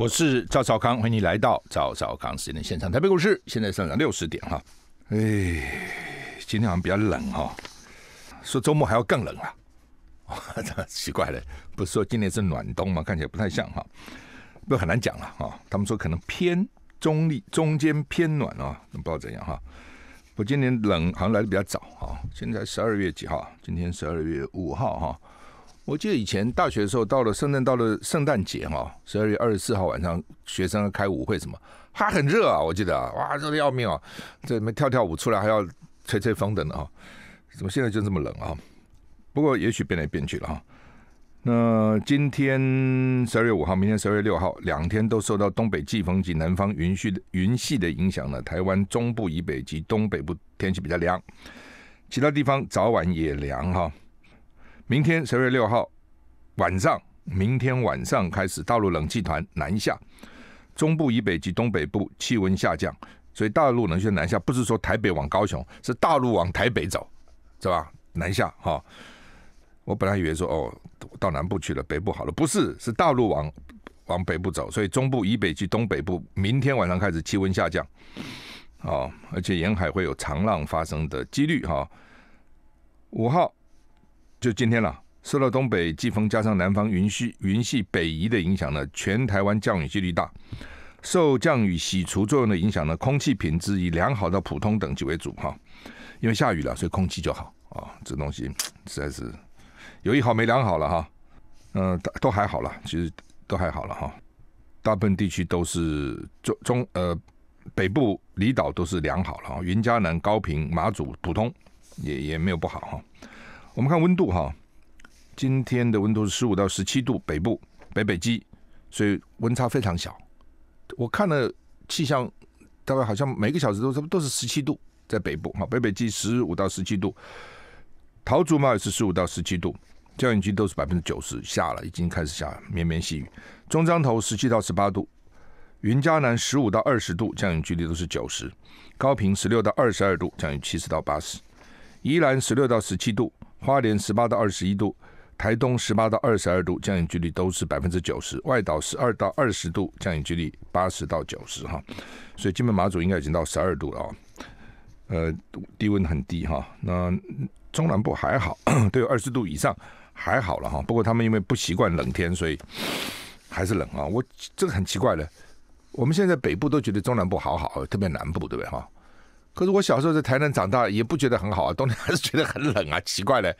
我是赵少康，欢迎你来到赵少康时间的现场。台北股市现在上涨六十点哈，哎，今天好像比较冷哈，说周末还要更冷了，奇怪了，不是说今年是暖冬吗？看起来不太像哈，不很难讲了哈。他们说可能偏中立，中间偏暖啊，不知道怎样哈。我今年冷好像来的比较早哈，现在十二月几号？今天十二月五号哈。我记得以前大学的时候，到了圣诞，到了圣诞节哈，十二月二十四号晚上，学生开舞会什么，哈，很热啊！我记得啊，哇，热的要命啊！在里面跳跳舞，出来还要吹吹风的呢啊！怎么现在就这么冷啊？不过也许变来变去了哈。那今天十二月五号，明天十二月六号，两天都受到东北季风及南方云系的云系的影响呢。台湾中部以北及东北部天气比较凉，其他地方早晚也凉哈。明天十月六号晚上，明天晚上开始大陆冷气团南下，中部以北及东北部气温下降。所以大陆冷气南下，不是说台北往高雄，是大陆往台北走，是吧？南下哈。我本来以为说哦，到南部去了，北部好了，不是，是大陆往往北部走。所以中部以北及东北部，明天晚上开始气温下降，哦，而且沿海会有长浪发生的几率哈。五号。就今天了，受到东北季风加上南方云系云系北移的影响呢，全台湾降雨几率大。受降雨洗除作用的影响呢，空气品质以良好到普通等级为主哈。因为下雨了，所以空气就好啊。这东西实在是有一好没两好了哈。嗯，都还好了，其实都还好了哈。大部分地区都是中中呃北部离岛都是良好了哈。云嘉南、高平、马祖普通也也没有不好哈。我们看温度哈，今天的温度是十五到十七度，北部北北基，所以温差非常小。我看了气象，大概好像每个小时都差不都是十七度，在北部哈北北基十五到十七度，桃竹马也是十五到十七度，降雨区都是百分之九十下了，已经开始下绵绵细雨。中彰头十七到十八度，云嘉南十五到二十度，降雨距离都是九十，高平十六到二十二度，降雨七十到八十，宜兰十六到十七度。花莲十八到二十一度，台东十八到二十二度，降雨几率都是百分之九十。外岛十二到二十度，降雨几率八十到九十哈。所以金门马祖应该已经到十二度了啊。呃，低温很低哈。那中南部还好，都有二十度以上，还好了哈。不过他们因为不习惯冷天，所以还是冷啊。我这个很奇怪的，我们现在北部都觉得中南部好好，特别南部对不对哈？可是我小时候在台南长大，也不觉得很好啊，冬天还是觉得很冷啊，奇怪嘞，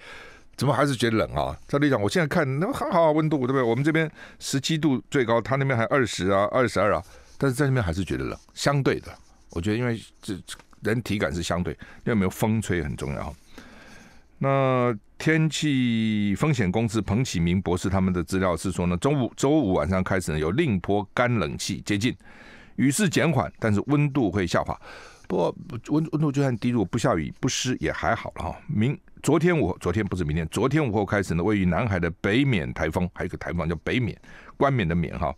怎么还是觉得冷啊？照理讲，我现在看那很好啊，温度对不对？我们这边十七度最高，他那边还二十啊、二十二啊，但是在那边还是觉得冷，相对的，我觉得因为这人体感是相对，因为没有风吹很重要。那天气风险公司彭启明博士他们的资料是说呢，中午周五晚上开始呢，有令坡干冷气接近，雨势减缓，但是温度会下滑。不过温温度就算低，如果不下雨不湿也还好了哈。明昨天午昨天不是明天，昨天午后开始呢，位于南海的北冕台风，还有一个台风叫北冕，冠冕的冕哈。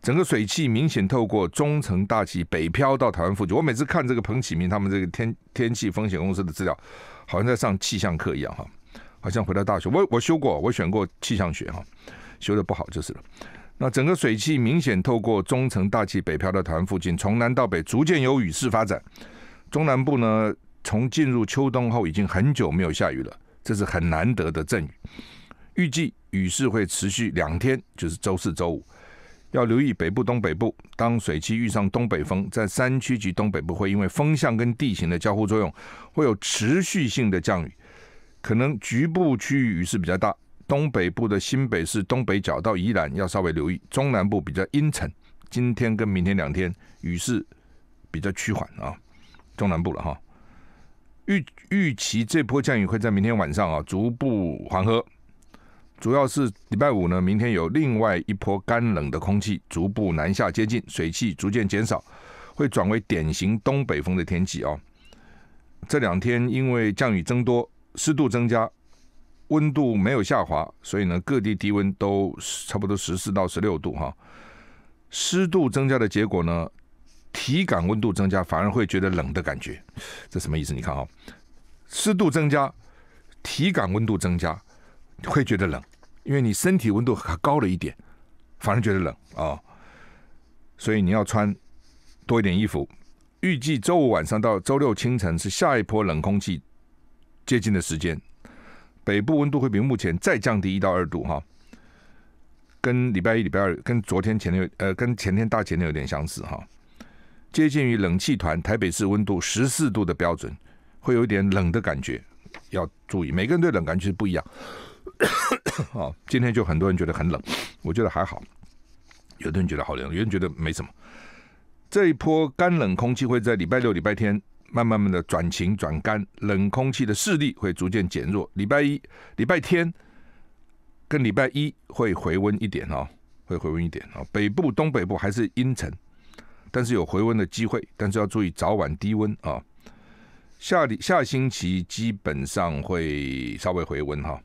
整个水汽明显透过中层大气北漂到台湾附近。我每次看这个彭启明他们这个天天气风险公司的资料，好像在上气象课一样哈，好像回到大学，我我修过，我选过气象学哈，修的不好就是了。那整个水汽明显透过中层大气北漂的团附近，从南到北逐渐有雨势发展。中南部呢，从进入秋冬后已经很久没有下雨了，这是很难得的阵雨。预计雨势会持续两天，就是周四周五。要留意北部东北部，当水汽遇上东北风，在山区及东北部会因为风向跟地形的交互作用，会有持续性的降雨，可能局部区域雨势比较大。东北部的新北市东北角到宜兰要稍微留意，中南部比较阴沉。今天跟明天两天雨势比较趋缓啊，中南部了哈。预预期这波降雨会在明天晚上啊逐步缓和，主要是礼拜五呢，明天有另外一波干冷的空气逐步南下接近，水汽逐渐减少，会转为典型东北风的天气哦。这两天因为降雨增多，湿度增加。温度没有下滑，所以呢，各地低温都差不多十四到十六度哈。湿度增加的结果呢，体感温度增加，反而会觉得冷的感觉。这什么意思？你看啊，湿度增加，体感温度增加，会觉得冷，因为你身体温度还高了一点，反而觉得冷啊。所以你要穿多一点衣服。预计周五晚上到周六清晨是下一波冷空气接近的时间。北部温度会比目前再降低一到二度哈，跟礼拜一、礼拜二、跟昨天前天、呃，跟前天大前天有点相似哈，接近于冷气团，台北市温度十四度的标准，会有一点冷的感觉，要注意，每个人对冷感觉是不一样。哦，今天就很多人觉得很冷，我觉得还好，有的人觉得好冷，有人觉得没什么。这一波干冷空气会在礼拜六、礼拜天。慢慢慢的转晴转干，冷空气的势力会逐渐减弱。礼拜一、礼拜天跟礼拜一会回温一点啊，会回温一点啊。北部、东北部还是阴沉，但是有回温的机会，但是要注意早晚低温啊。下下星期基本上会稍微回温哈。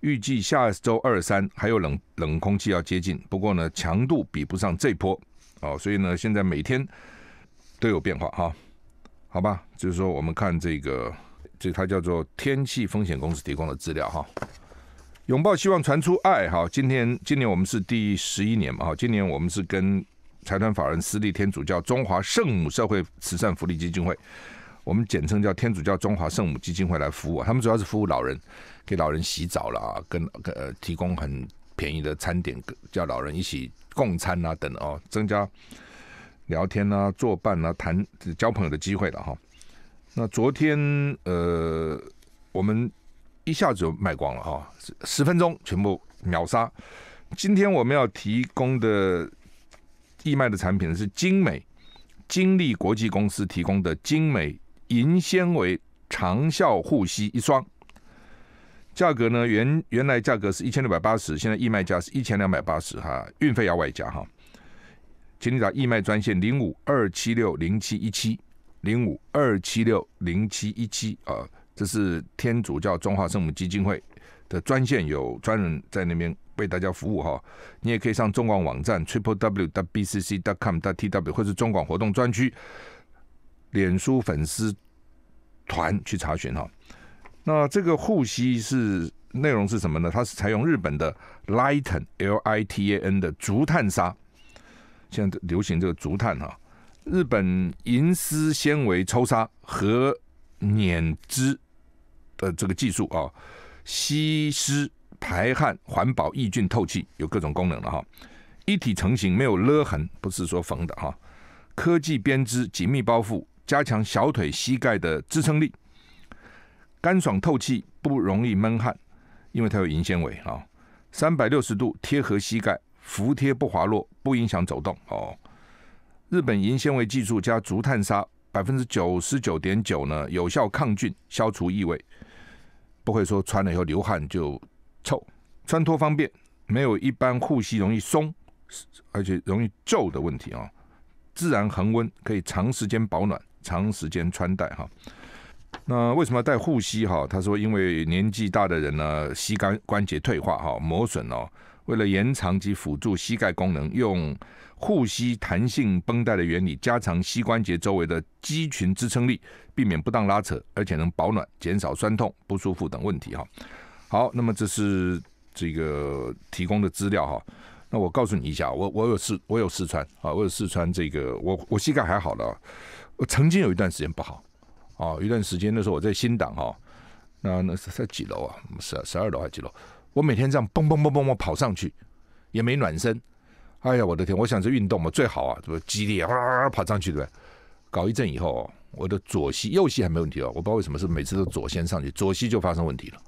预计下周二三还有冷冷空气要接近，不过呢强度比不上这波哦，所以呢现在每天都有变化哈。好吧，就是说我们看这个，这它叫做天气风险公司提供的资料哈。拥抱希望，传出爱。哈。今天今年我们是第十一年嘛哈，今年我们是跟财团法人私立天主教中华圣母社会慈善福利基金会，我们简称叫天主教中华圣母基金会来服务。他们主要是服务老人，给老人洗澡了啊，跟呃提供很便宜的餐点，叫老人一起共餐啊等哦，增加。聊天啊、作伴啊、谈交朋友的机会了哈。那昨天呃，我们一下子就卖光了哈，十分钟全部秒杀。今天我们要提供的义卖的产品是精美金利国际公司提供的精美银纤维长效护膝一双，价格呢原原来价格是一千六百八十，现在义卖价是一千两百八十哈，运费要外加哈。请你打义卖专线零五二七六零七一七零五二七六零七一七啊，这是天主教中华圣母基金会的专线，有专人在那边为大家服务哈。你也可以上中广网站 triple w w c c dot com dot t w 或是中广活动专区、脸书粉丝团去查询哈。那这个护膝是内容是什么呢？它是采用日本的 Lighten L I T A N 的竹炭纱。现在流行这个竹炭哈，日本银丝纤维抽纱和捻织的这个技术啊，吸湿排汗，环保抑菌透气，有各种功能的哈。一体成型，没有勒痕，不是说缝的哈。科技编织，紧密包覆，加强小腿膝盖的支撑力，干爽透气，不容易闷汗，因为它有银纤维啊，三百六十度贴合膝盖。服帖不滑落，不影响走动哦。日本银纤维技术加竹炭纱，百分之九十九点九呢，有效抗菌，消除异味，不会说穿了以后流汗就臭，穿脱方便，没有一般护膝容易松，而且容易皱的问题啊。自然恒温，可以长时间保暖，长时间穿戴哈。那为什么要戴护膝哈？他说，因为年纪大的人呢，膝关节退化哈，磨损哦。为了延长及辅助膝盖功能，用护膝弹性绷带的原理，加强膝关节周围的肌群支撑力，避免不当拉扯，而且能保暖，减少酸痛、不舒服等问题。哈，好，那么这是这个提供的资料哈。那我告诉你一下，我我有试，我有试穿啊，我有试穿这个，我我膝盖还好了。我曾经有一段时间不好啊，一段时间那时候我在新党哈，那那是在几楼啊？十十二楼还几楼？我每天这样蹦蹦蹦蹦蹦跑上去，也没暖身。哎呀，我的天！我想这运动嘛最好啊，这不？激烈啊跑上去对不？对？搞一阵以后，我的左膝、右膝还没问题哦。我不知道为什么是每次都左先上去，左膝就发生问题了。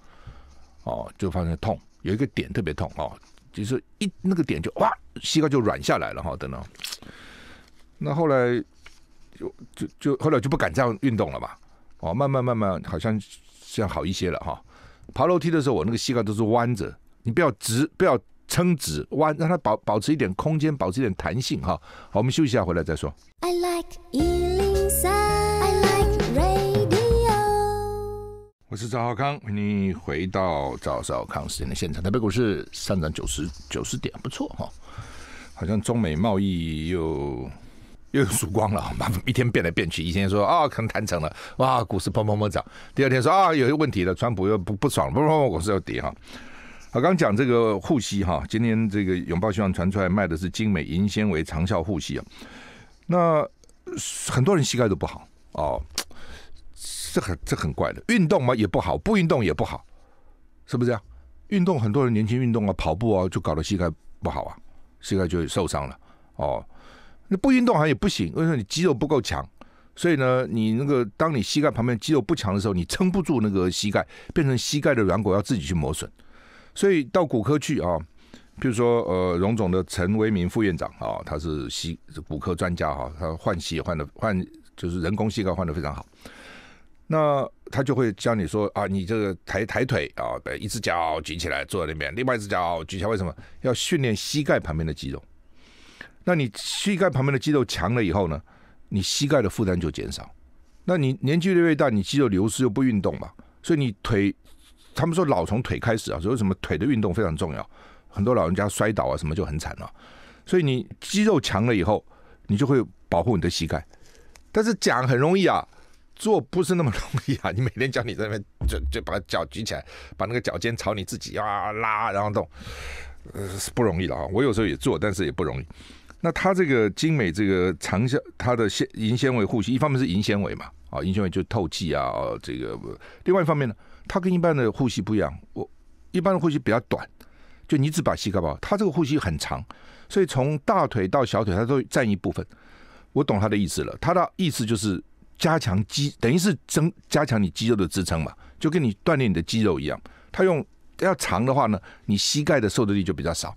哦，就发生痛，有一个点特别痛哦，就是一那个点就哇，膝盖就软下来了哈。等等，那后来就就就后来就不敢这样运动了嘛。哦，慢慢慢慢，好像这样好一些了哈。爬楼梯的时候，我那个膝盖都是弯着，你不要直，不要撑直，弯让它保保持一点空间，保持一点弹性哈。好，我们休息一下，回来再说。我是赵浩康，欢迎你回到赵少康时间的现场。台北股市上涨九十九十点，不错哈。好像中美贸易又。又有曙光了，一天变来变去。一天说啊，可能谈成了，哇，股市砰砰砰涨。第二天说啊，有些问题了，川普又不不爽，砰砰砰，股市又跌哈。好，刚讲这个护膝哈，今天这个永报新闻传出来，卖的是精美银纤维长效护膝啊。那很多人膝盖都不好哦，这很这很怪的，运动嘛也不好，不运动也不好，是不是啊？运动很多人年轻运动啊，跑步啊，就搞得膝盖不好啊，膝盖就受伤了哦。那不运动好像也不行，为什么？你肌肉不够强，所以呢，你那个当你膝盖旁边肌肉不强的时候，你撑不住那个膝盖，变成膝盖的软骨要自己去磨损，所以到骨科去啊，比如说呃，荣总的陈为民副院长啊，他是膝骨科专家哈，他换膝换的换就是人工膝盖换的非常好，那他就会教你说啊，你这个抬抬腿啊，把一只脚举起来坐在那边，另外一只脚举起来，为什么要训练膝盖旁边的肌肉？那你膝盖旁边的肌肉强了以后呢，你膝盖的负担就减少。那你年纪越越大，你肌肉流失又不运动嘛，所以你腿，他们说老从腿开始啊，所以什么腿的运动非常重要。很多老人家摔倒啊什么就很惨了。所以你肌肉强了以后，你就会保护你的膝盖。但是讲很容易啊，做不是那么容易啊。你每天叫你在那边就就把脚举起来，把那个脚尖朝你自己啊拉，然后动，呃是不容易的啊。我有时候也做，但是也不容易。那它这个精美这个长效，它的纤银纤维护膝，一方面是银纤维嘛，啊，银纤维就透气啊，这个。另外一方面呢，它跟一般的护膝不一样，我一般的护膝比较短，就你只把膝盖包。它这个护膝很长，所以从大腿到小腿它都占一部分。我懂他的意思了，他的意思就是加强肌，等于是增加强你肌肉的支撑嘛，就跟你锻炼你的肌肉一样。它用要长的话呢，你膝盖的受力就比较少。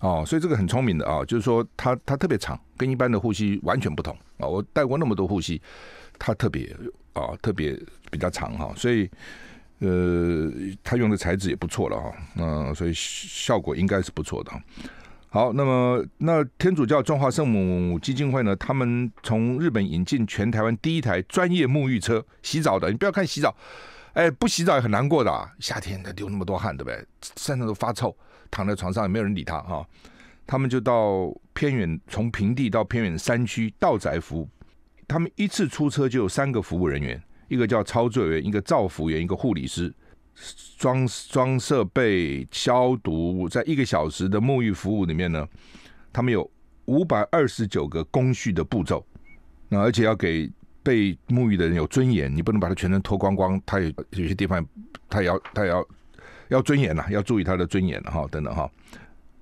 哦，所以这个很聪明的啊，就是说它它特别长，跟一般的护膝完全不同啊。我戴过那么多护膝，它特别啊，特别比较长哈。所以呃，它用的材质也不错了哈。那所以效果应该是不错的。好，那么那天主教中华圣母基金会呢，他们从日本引进全台湾第一台专业沐浴车洗澡的，你不要看洗澡，哎，不洗澡也很难过的啊。夏天的流那么多汗，对不对？身上都发臭。躺在床上也没有人理他哈，他们就到偏远，从平地到偏远山区，到宅服。他们一次出车就有三个服务人员，一个叫操作员，一个造服员，一个护理师。装装设备、消毒，在一个小时的沐浴服务里面呢，他们有五百二十九个工序的步骤。那而且要给被沐浴的人有尊严，你不能把他全身脱光光，他有有些地方他也要他也要。要尊严呐，要注意他的尊严哈，等等哈。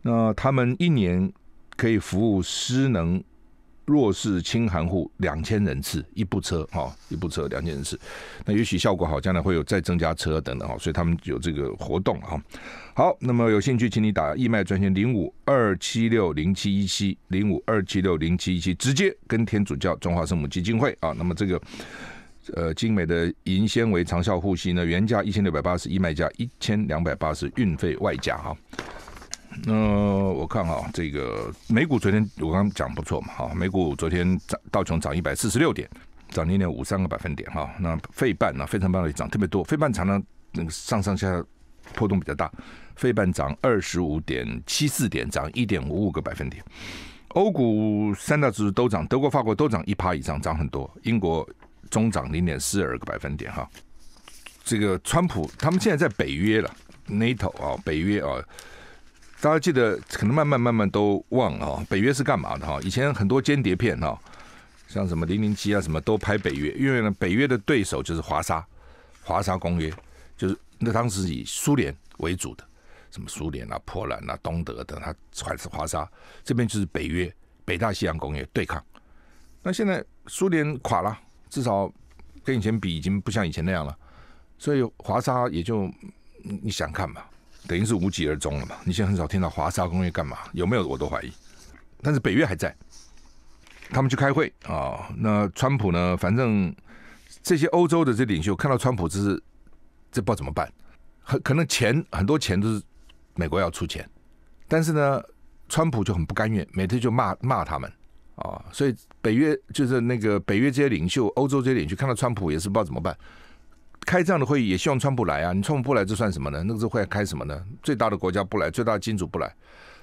那他们一年可以服务失能、弱势、轻寒户两千人次，一部车哈，一部车两千人次。那也许效果好，将来会有再增加车等等哈。所以他们有这个活动哈。好，那么有兴趣，请你打义卖专线零五二七六零七一七零五二七六零七一七，直接跟天主教中华圣母基金会啊。那么这个。呃，精美的银纤维长效护膝呢，原价一千六百八十，一卖价一千两百八十，运费外加哈。那我看啊，这个美股昨天我刚刚讲不错嘛，哈，美股昨天涨，道琼涨一百四十六点，涨了点五三个百分点哈。那费半呢非常棒的涨，特别多，费半长呢那个上上下波动比较大，费半涨二十五点七四点，涨一点五五个百分点。欧股三大指数都涨，德国、法国都涨一趴以上，涨很多，英国。中涨零点四二个百分点哈，这个川普他们现在在北约了，NATO 啊，北约啊，大家记得可能慢慢慢慢都忘了哈，北约是干嘛的哈？以前很多间谍片哈，像什么零零七啊，什么都拍北约，因为呢，北约的对手就是华沙，华沙公约就是那当时以苏联为主的，什么苏联啊、波兰啊、东德的，他还是华沙这边就是北约，北大西洋公约对抗。那现在苏联垮了。至少跟以前比，已经不像以前那样了，所以华沙也就你想看嘛，等于是无疾而终了嘛。你现在很少听到华沙工业干嘛？有没有？我都怀疑。但是北约还在，他们去开会啊。那川普呢？反正这些欧洲的这领袖看到川普，这是这不知道怎么办。很可能钱很多钱都是美国要出钱，但是呢，川普就很不甘愿，每天就骂骂他们。啊，所以北约就是那个北约这些领袖，欧洲这些领袖看到川普也是不知道怎么办，开这样的会议也希望川普来啊，你川普不来这算什么呢？那个会开什么呢？最大的国家不来，最大的金主不来，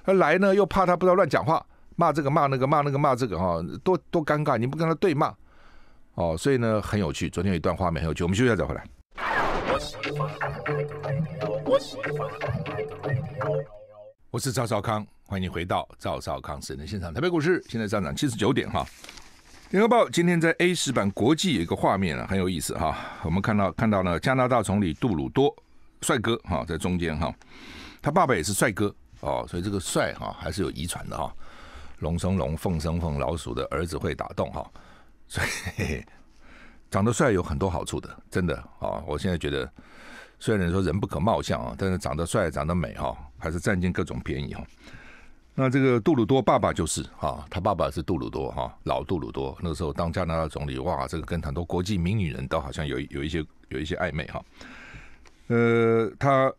他来呢又怕他不知道乱讲话，骂这个骂那个骂那个骂这个哈，多多尴尬，你不跟他对骂，哦，所以呢很有趣，昨天有一段画面很有趣，我们休息一下再回来。我是赵少康。欢迎你回到赵少康神的现场。台北股市现在上涨七十九点哈。联合报今天在 A 十版国际有一个画面啊，很有意思哈。我们看到看到呢，加拿大总理杜鲁多帅哥哈，在中间哈。他爸爸也是帅哥哦，所以这个帅哈还是有遗传的哈。龙生龙，凤生凤，老鼠的儿子会打洞哈。所以长得帅有很多好处的，真的啊。我现在觉得，虽然说人不可貌相啊，但是长得帅、长得美哈，还是占尽各种便宜哈。那这个杜鲁多爸爸就是啊，他爸爸是杜鲁多哈，老杜鲁多那个时候当加拿大总理哇，这个跟很多国际名女人都好像有有一些有一些暧昧哈。呃，他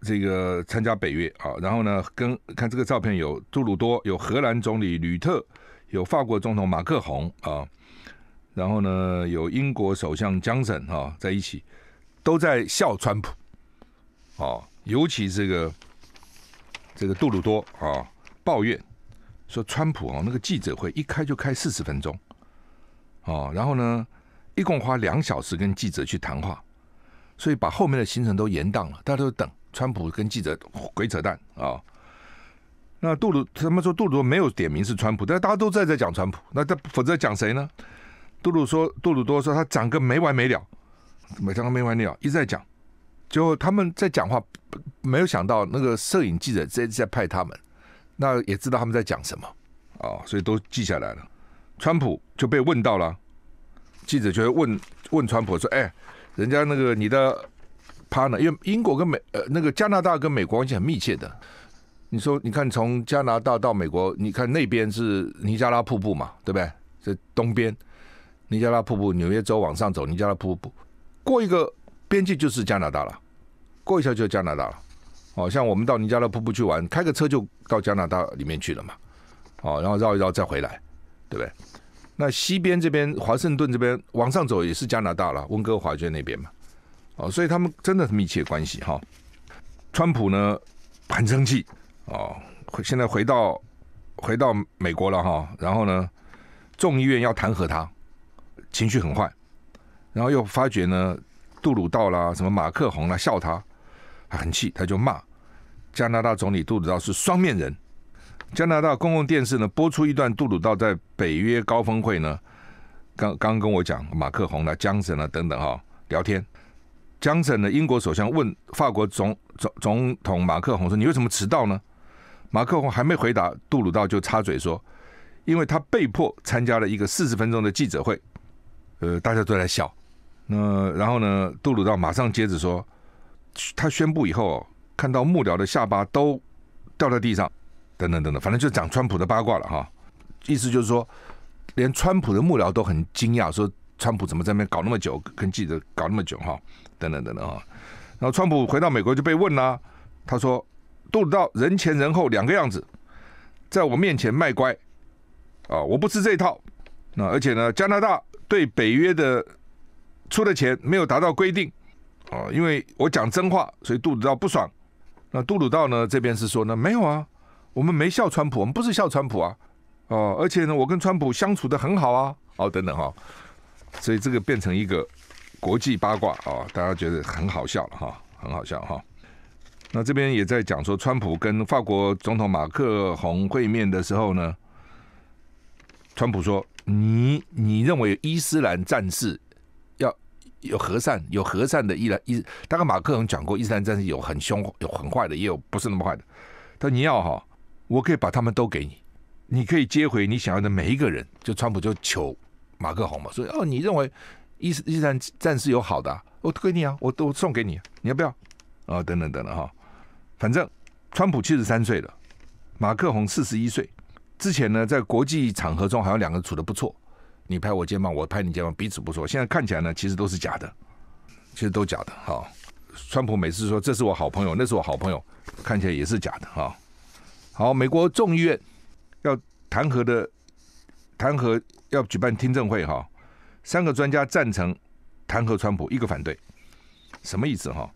这个参加北约啊，然后呢跟看这个照片有杜鲁多有荷兰总理吕特有法国总统马克宏啊，然后呢有英国首相江拯啊在一起都在笑川普啊，尤其这个这个杜鲁多啊。抱怨说：“川普哦，那个记者会一开就开四十分钟，哦，然后呢，一共花两小时跟记者去谈话，所以把后面的行程都延宕了。大家都等川普跟记者鬼扯淡啊。那杜鲁他们说杜鲁多没有点名是川普，但大家都在在讲川普。那他否则讲谁呢？杜鲁说杜鲁多说他讲个没完没了，没讲个没完没了，一直在讲。就他们在讲话，没有想到那个摄影记者在在拍他们。”那也知道他们在讲什么啊，所以都记下来了。川普就被问到了，记者就问问川普说：“哎，人家那个你的 partner，因为英国跟美呃那个加拿大跟美国关系很密切的。你说，你看从加拿大到美国，你看那边是尼加拉瀑布嘛，对不对？在东边，尼加拉瀑布，纽约州往上走，尼加拉瀑布过一个边界就是加拿大了，过一下就加拿大了。”哦，像我们到尼加拉瀑布去玩，开个车就到加拿大里面去了嘛，哦，然后绕一绕再回来，对不对？那西边这边华盛顿这边往上走也是加拿大了，温哥华就那边嘛，哦，所以他们真的是密切关系哈。川普呢很生气哦，现在回到回到美国了哈，然后呢众议院要弹劾他，情绪很坏，然后又发觉呢杜鲁道啦什么马克洪啦笑他很气，他就骂。加拿大总理杜鲁道是双面人。加拿大公共电视呢播出一段杜鲁道在北约高峰会呢，刚刚跟我讲马克宏啊、江省啊等等哈聊天。江省的英国首相问法国总总总统马克宏说：“你为什么迟到呢？”马克宏还没回答，杜鲁道就插嘴说：“因为他被迫参加了一个四十分钟的记者会。”呃，大家都在笑。那然后呢？杜鲁道马上接着说：“他宣布以后。”看到幕僚的下巴都掉在地上，等等等等，反正就讲川普的八卦了哈。意思就是说，连川普的幕僚都很惊讶，说川普怎么在那边搞那么久，跟记者搞那么久哈，等等等等啊。然后川普回到美国就被问啦，他说：“杜鲁道人前人后两个样子，在我面前卖乖啊，我不吃这套。那而且呢，加拿大对北约的出的钱没有达到规定啊，因为我讲真话，所以杜子道不爽。”那杜鲁道呢？这边是说呢，没有啊，我们没笑川普，我们不是笑川普啊，哦，而且呢，我跟川普相处的很好啊，哦，等等哈，所以这个变成一个国际八卦啊，大家觉得很好笑了哈，很好笑哈。那这边也在讲说，川普跟法国总统马克宏会面的时候呢，川普说：“你你认为伊斯兰战士？”有和善，有和善的伊兰伊。大概马克龙讲过，伊斯兰战士有很凶、有很坏的，也有不是那么坏的。他说：“你要哈，我可以把他们都给你，你可以接回你想要的每一个人。”就川普就求马克红嘛，说：“哦，你认为伊伊斯兰战士有好的，我给你啊，我都送给你，你要不要？”啊，等等等等哈，反正川普七十三岁了，马克红四十一岁，之前呢在国际场合中好像两个处的不错。你拍我肩膀，我拍你肩膀，彼此不错。现在看起来呢，其实都是假的，其实都假的。哈，川普每次说这是我好朋友，那是我好朋友，看起来也是假的。哈，好，美国众议院要弹劾的，弹劾要举办听证会。哈，三个专家赞成弹劾川普，一个反对，什么意思？哈，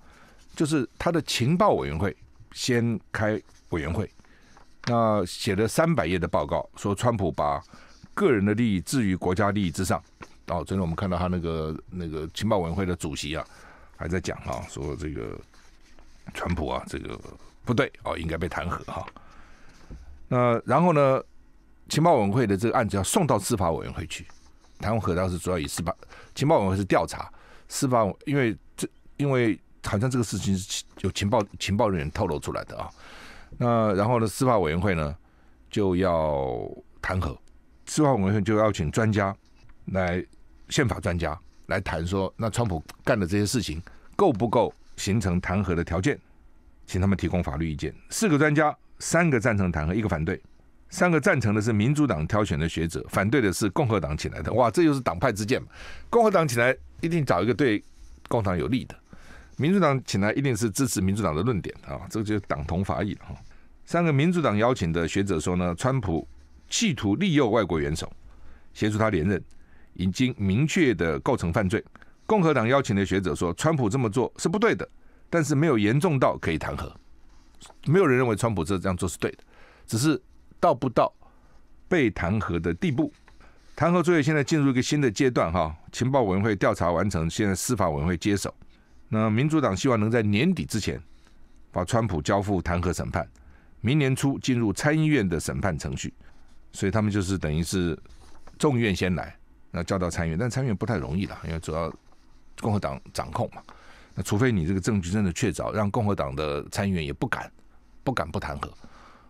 就是他的情报委员会先开委员会，那写了三百页的报告，说川普把。个人的利益置于国家利益之上。哦，昨天我们看到他那个那个情报委员会的主席啊，还在讲哈，说这个川普啊，这个不对哦，应该被弹劾哈。那然后呢，情报委员会的这个案子要送到司法委员会去弹劾，当时主要以司法情报委员会是调查司法，因为这因为好像这个事情是有情报情报人员透露出来的啊。那然后呢，司法委员会呢就要弹劾。司法委员会就邀请专家来，宪法专家来谈说，那川普干的这些事情够不够形成弹劾的条件？请他们提供法律意见。四个专家，三个赞成弹劾，一个反对。三个赞成的是民主党挑选的学者，反对的是共和党请来的。哇，这就是党派之见嘛！共和党请来一定找一个对共党有利的，民主党请来一定是支持民主党的论点啊！这个就是党同伐异了哈。三个民主党邀请的学者说呢，川普。企图利诱外国元首协助他连任，已经明确的构成犯罪。共和党邀请的学者说，川普这么做是不对的，但是没有严重到可以弹劾。没有人认为川普这这样做是对的，只是到不到被弹劾的地步。弹劾作业现在进入一个新的阶段，哈，情报委员会调查完成，现在司法委员会接手。那民主党希望能在年底之前把川普交付弹劾审判，明年初进入参议院的审判程序。所以他们就是等于是众院先来，那叫到参院，但参院不太容易了，因为主要共和党掌控嘛。那除非你这个证据真的确凿，让共和党的参议员也不敢不敢不弹劾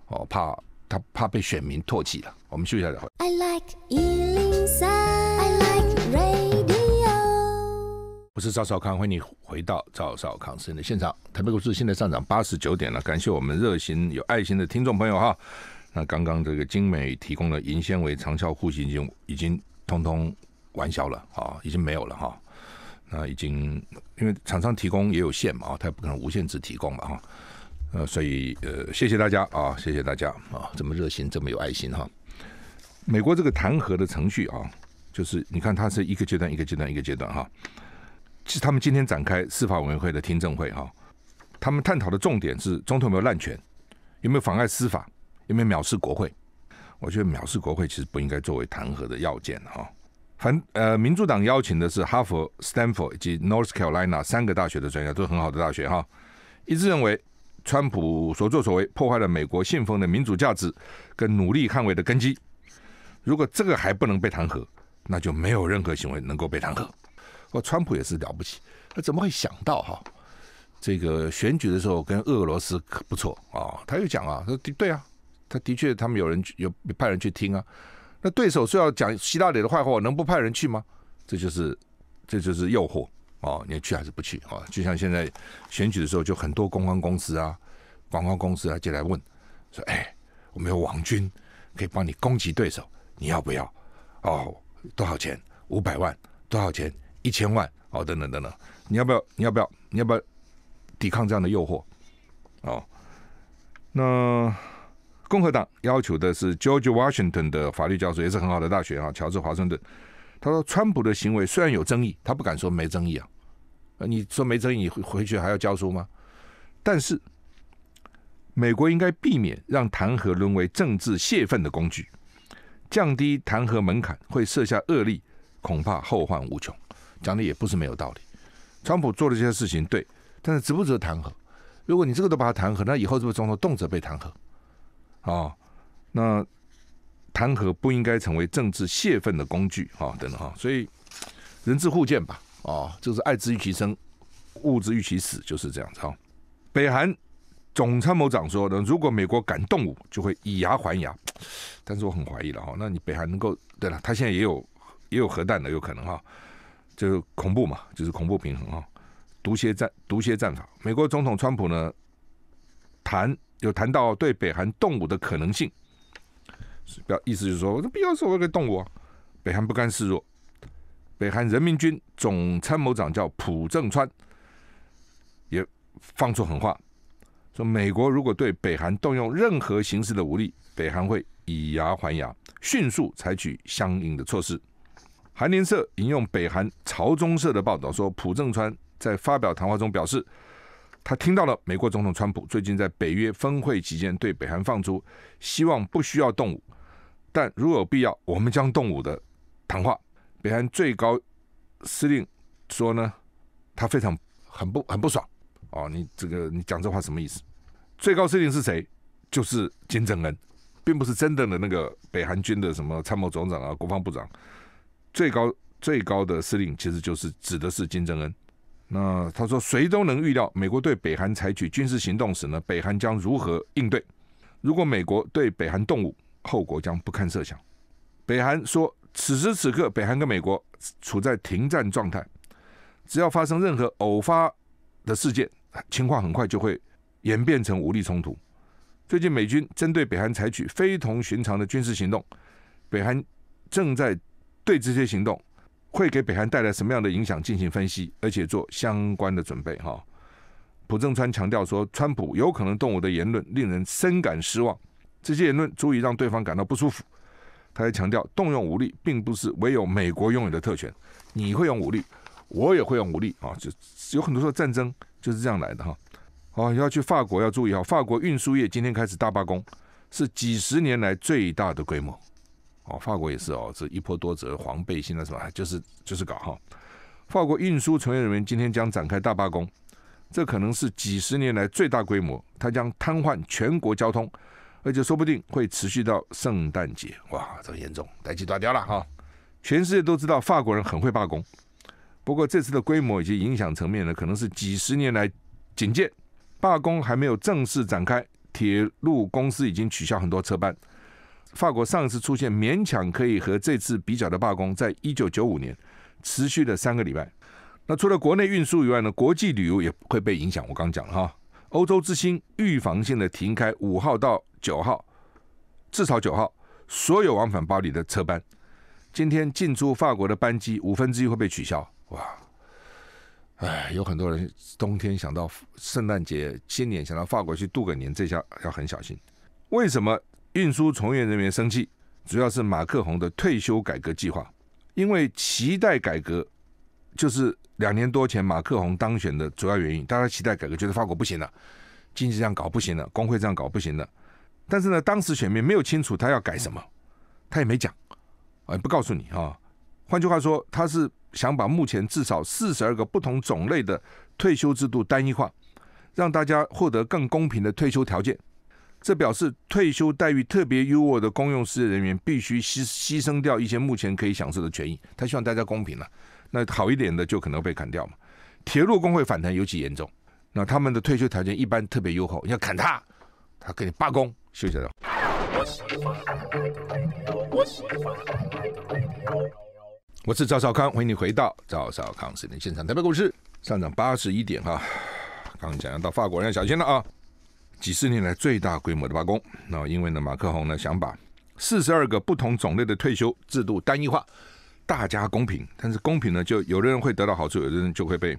哦，怕他怕被选民唾弃了。我们休息一下就好。I like 103, I like radio。我是赵少康，欢迎你回到赵少康新的现场。台北股市现在上涨八十九点了，感谢我们热心有爱心的听众朋友哈。那刚刚这个金美提供的银纤维长效护膝已经已经通通完销了啊，已经没有了哈。那已经因为厂商提供也有限嘛他也不可能无限制提供嘛哈。呃，所以呃，谢谢大家啊，谢谢大家啊，这么热心，这么有爱心哈。美国这个弹劾的程序啊，就是你看，它是一个阶段一个阶段一个阶段哈。其他们今天展开司法委员会的听证会哈，他们探讨的重点是总统有没有滥权，有没有妨碍司法。有没有藐视国会？我觉得藐视国会其实不应该作为弹劾的要件哈。反呃，民主党邀请的是哈佛、Stanford 以及 North Carolina 三个大学的专家，都是很好的大学哈。一致认为，川普所作所为破坏了美国信奉的民主价值跟努力捍卫的根基。如果这个还不能被弹劾，那就没有任何行为能够被弹劾。我川普也是了不起，他怎么会想到哈？这个选举的时候跟俄罗斯可不错啊，他又讲啊，说对啊。他的确，他们有人有派人去听啊。那对手是要讲习大伟的坏话，能不派人去吗？这就是，这就是诱惑哦，你去还是不去啊？就像现在选举的时候，就很多公关公司啊、广告公司啊，就来问说：“哎，我们有网军可以帮你攻击对手，你要不要？哦，多少钱？五百万？多少钱？一千万？哦，等等等等，你要不要？你要不要？你要不要抵抗这样的诱惑？哦，那……共和党要求的是 George Washington 的法律教授，也是很好的大学啊。乔治·华盛顿他说：“川普的行为虽然有争议，他不敢说没争议啊。你说没争议，你回去还要教书吗？但是美国应该避免让弹劾沦为政治泄愤的工具，降低弹劾门槛会设下恶例，恐怕后患无穷。讲的也不是没有道理。川普做了这些事情，对，但是值不值得弹劾？如果你这个都把他弹劾，那以后是不是总统动辄被弹劾？”啊，那弹劾不应该成为政治泄愤的工具啊，等等哈，所以人之互鉴吧，啊，就是爱之欲其生，恶之欲其死，就是这样子哈。北韩总参谋长说呢，如果美国敢动武，就会以牙还牙，但是我很怀疑了哈，那你北韩能够？对了，他现在也有也有核弹的，有可能哈，就是恐怖嘛，就是恐怖平衡哈，毒蝎战毒蝎战法。美国总统川普呢，谈。有谈到对北韩动武的可能性，表意思就是说，这必要时候可给动武。北韩不甘示弱，北韩人民军总参谋长叫朴正川，也放出狠话，说美国如果对北韩动用任何形式的武力，北韩会以牙还牙，迅速采取相应的措施。韩联社引用北韩朝中社的报道说，朴正川在发表谈话中表示。他听到了美国总统川普最近在北约峰会期间对北韩放出“希望不需要动武，但如有必要，我们将动武”的谈话。北韩最高司令说呢，他非常很不很不爽。哦，你这个你讲这话什么意思？最高司令是谁？就是金正恩，并不是真正的那个北韩军的什么参谋总长啊、国防部长。最高最高的司令其实就是指的是金正恩。那他说，谁都能预料，美国对北韩采取军事行动时呢，北韩将如何应对？如果美国对北韩动武，后果将不堪设想。北韩说，此时此刻，北韩跟美国处在停战状态，只要发生任何偶发的事件，情况很快就会演变成武力冲突。最近美军针对北韩采取非同寻常的军事行动，北韩正在对这些行动。会给北韩带来什么样的影响进行分析，而且做相关的准备。哈，朴正川强调说，川普有可能动武的言论令人深感失望，这些言论足以让对方感到不舒服。他还强调，动用武力并不是唯有美国拥有的特权，你会用武力，我也会用武力啊！就有很多时候战争就是这样来的哈。哦，要去法国要注意哈，法国运输业今天开始大罢工，是几十年来最大的规模。哦，法国也是哦，这一波多折黄背心啊是吧？就是就是搞哈。法国运输从业人员今天将展开大罢工，这可能是几十年来最大规模，它将瘫痪全国交通，而且说不定会持续到圣诞节。哇，这严重，待机断掉了哈。全世界都知道法国人很会罢工，不过这次的规模以及影响层面呢，可能是几十年来仅见。罢工还没有正式展开，铁路公司已经取消很多车班。法国上次出现勉强可以和这次比较的罢工，在一九九五年持续了三个礼拜。那除了国内运输以外呢，国际旅游也会被影响。我刚讲了哈，欧洲之星预防性的停开五号到九号，至少九号所有往返巴黎的车班。今天进出法国的班机五分之一会被取消。哇，哎，有很多人冬天想到圣诞节、新年想到法国去度个年，这下要很小心。为什么？运输从业人员生气，主要是马克宏的退休改革计划，因为期待改革，就是两年多前马克宏当选的主要原因。大家期待改革，觉得法国不行了，经济这样搞不行了，工会这样搞不行了。但是呢，当时选民没有清楚他要改什么，他也没讲，啊，不告诉你啊。换句话说，他是想把目前至少四十二个不同种类的退休制度单一化，让大家获得更公平的退休条件。这表示退休待遇特别优渥的公用事业人员必须牺牺牲掉一些目前可以享受的权益。他希望大家公平了，那好一点的就可能被砍掉嘛。铁路工会反弹尤其严重，那他们的退休条件一般特别优厚，要砍他，他给你罢工，休息了。我我是赵少康，欢迎你回到赵少康视频现场。台北股市上涨八十一点哈，刚刚讲到法国要小心了啊。几十年来最大规模的罢工，那因为呢，马克宏呢想把四十二个不同种类的退休制度单一化，大家公平，但是公平呢，就有的人会得到好处，有的人就会被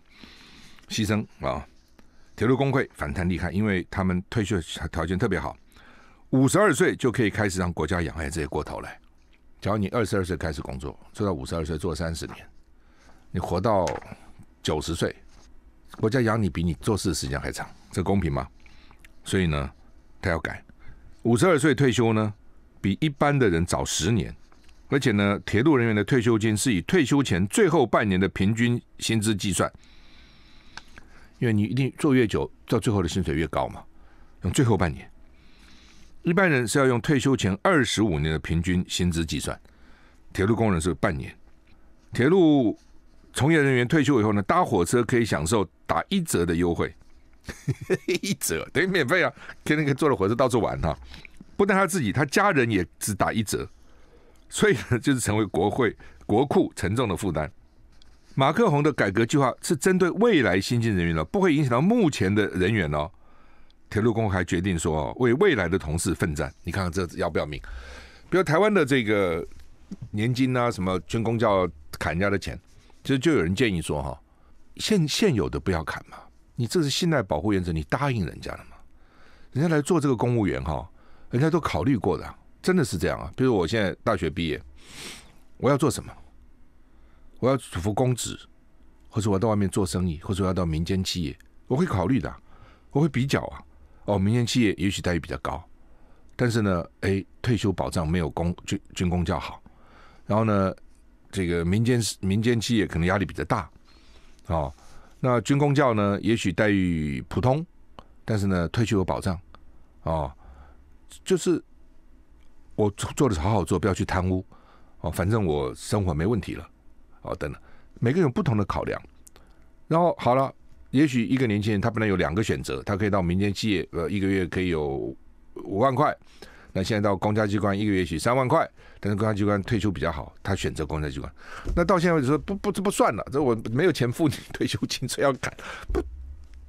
牺牲啊。铁路工会反弹厉害，因为他们退休条件特别好，五十二岁就可以开始让国家养，哎，这也过头了。假如你二十二岁开始工作，做到五十二岁做三十年，你活到九十岁，国家养你比你做事时间还长，这公平吗？所以呢，他要改，五十二岁退休呢，比一般的人早十年，而且呢，铁路人员的退休金是以退休前最后半年的平均薪资计算，因为你一定做越久，到最后的薪水越高嘛，用最后半年，一般人是要用退休前二十五年的平均薪资计算，铁路工人是半年，铁路从业人员退休以后呢，搭火车可以享受打一折的优惠。一折等于免费啊！天天可以坐着火车到处玩哈，不但他自己，他家人也只打一折，所以呢，就是成为国会国库沉重的负担。马克洪的改革计划是针对未来新进人员的，不会影响到目前的人员哦。铁路工会决定说，为未来的同事奋战。你看看这要不要命？比如台湾的这个年金啊，什么军公叫砍人家的钱，就就有人建议说，哈，现现有的不要砍嘛。你这是信赖保护原则，你答应人家了吗？人家来做这个公务员哈，人家都考虑过的，真的是这样啊。比如我现在大学毕业，我要做什么？我要主服公职，或者我要到外面做生意，或者我要到民间企业，我会考虑的，我会比较啊。哦，民间企业也许待遇比较高，但是呢，哎，退休保障没有公军军工较好。然后呢，这个民间民间企业可能压力比较大，啊。那军工教呢？也许待遇普通，但是呢，退休有保障，啊，就是我做的是好好做，不要去贪污，啊，反正我生活没问题了，啊，等等，每个人有不同的考量。然后好了，也许一个年轻人他本来有两个选择，他可以到民间企业，呃，一个月可以有五万块。现在到公家机关一个月取三万块，但是公家机关退休比较好，他选择公家机关。那到现在为止说不不这不算了，这我没有钱付你退休金，这要砍，不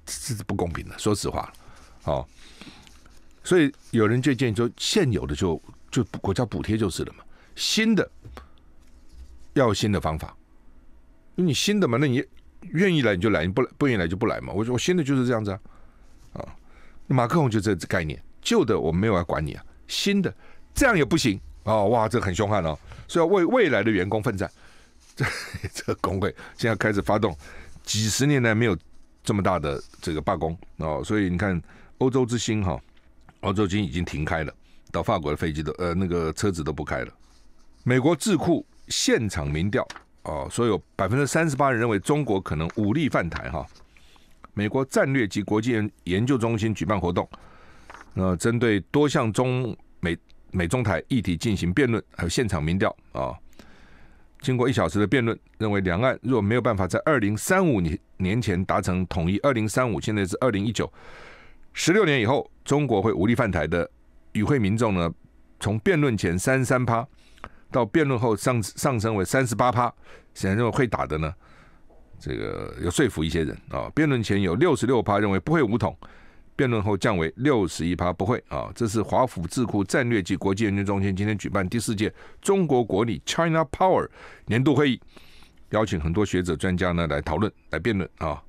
这是不公平的。说实话，哦，所以有人就建议说，现有的就就国家补贴就是了嘛，新的要新的方法，因为你新的嘛，那你愿意来你就来，你不不愿意来就不来嘛。我说我新的就是这样子啊，啊，马克龙就这概念，旧的我没有要管你啊。新的这样也不行啊！哇，这很凶悍哦，所以为未来的员工奋战，这这个工会现在开始发动，几十年来没有这么大的这个罢工哦。所以你看，欧洲之星哈，欧洲之星已经停开了，到法国的飞机都呃那个车子都不开了。美国智库现场民调哦，说有百分之三十八人认为中国可能武力犯台哈。美国战略及国际研研究中心举办活动。呃，针对多项中美美中台议题进行辩论，还有现场民调啊，经过一小时的辩论，认为两岸若没有办法在二零三五年年前达成统一，二零三五现在是二零一九，十六年以后中国会无力犯台的与会民众呢，从辩论前三三趴到辩论后上上升为三十八趴，显然认为会打的呢，这个要说服一些人啊，辩论前有六十六趴认为不会武统。辩论后降为六十一趴，不会啊！这是华府智库战略及国际研究中心今天举办第四届中国国力 （China Power） 年度会议，邀请很多学者专家呢来讨论、来辩论啊。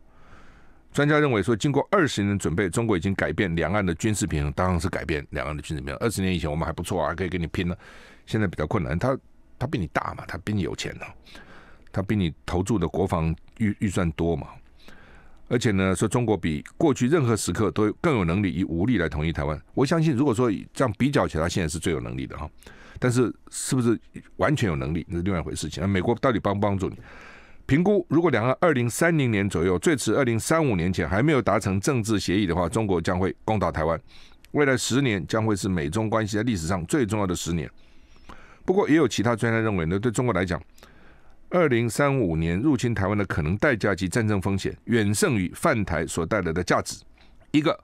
专家认为说，经过二十年准备，中国已经改变两岸的军事平衡，当然是改变两岸的军事平衡。二十年以前我们还不错啊，还可以跟你拼呢，现在比较困难。他他比你大嘛，他比你有钱呢，他比你投注的国防预预算多嘛。而且呢，说中国比过去任何时刻都更有能力以武力来统一台湾。我相信，如果说这样比较起来，他现在是最有能力的哈。但是，是不是完全有能力，那是另外一回事。情那美国到底帮不帮助你？评估，如果两岸二零三零年左右，最迟二零三五年前还没有达成政治协议的话，中国将会攻打台湾。未来十年将会是美中关系在历史上最重要的十年。不过，也有其他专家认为呢，对中国来讲。二零三五年入侵台湾的可能代价及战争风险，远胜于犯台所带来的价值。一个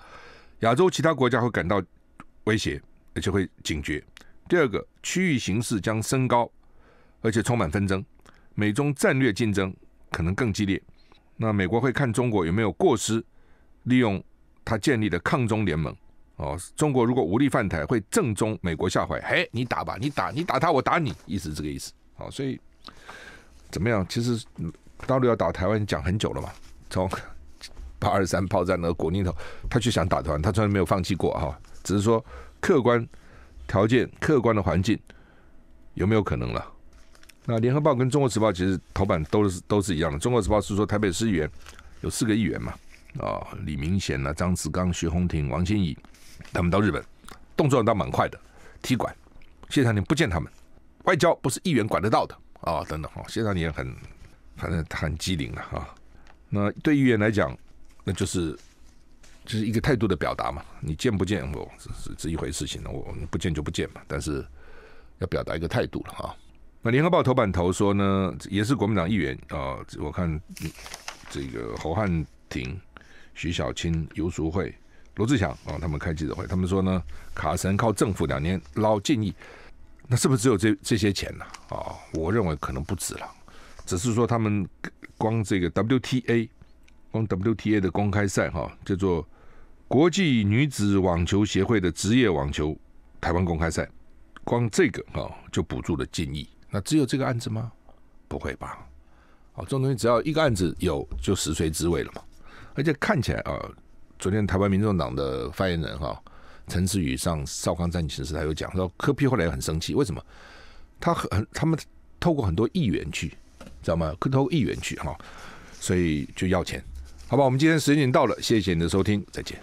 亚洲其他国家会感到威胁，而且会警觉。第二个，区域形势将升高，而且充满纷争。美中战略竞争可能更激烈。那美国会看中国有没有过失，利用他建立的抗中联盟。哦，中国如果无力犯台，会正中美国下怀。嘿，你打吧，你打，你打他，我打你，意思这个意思。好，所以。怎么样？其实大陆要打台湾讲很久了嘛，从 八二三炮战那个国逆头，他就想打台湾，他从来没有放弃过哈，只是说客观条件、客观的环境有没有可能了？那《联合报》跟《中国时报》其实头版都是都是一样的，《中国时报》是说台北市议员有四个议员嘛，啊，李明贤啊、张志刚、徐宏庭、王心怡，他们到日本动作倒蛮快的，踢馆谢长廷不见他们，外交不是议员管得到的。啊，等等哈，现在你也很，反正他很机灵了哈。那对议员来讲，那就是就是一个态度的表达嘛。你见不见，哦，是是一回事情了。我不见就不见嘛，但是要表达一个态度了哈。那《联合报》头版头说呢，也是国民党议员啊，我看这个侯汉廷、徐小青、游淑慧、罗志祥啊，他们开记者会，他们说呢，卡神靠政府两年捞建议。那是不是只有这这些钱呢？啊，我认为可能不止了，只是说他们光这个 WTA，光 WTA 的公开赛哈，叫做国际女子网球协会的职业网球台湾公开赛，光这个哈就补助了近亿。那只有这个案子吗？不会吧？哦，这种东西只要一个案子有就实锤之味了嘛。而且看起来啊，昨天台湾民众党的发言人哈。陈思宇上少康战情时，他有讲说，柯 P 后来也很生气，为什么？他很他们透过很多议员去，知道吗？透过议员去哈，所以就要钱，好吧？我们今天时间到了，谢谢你的收听，再见。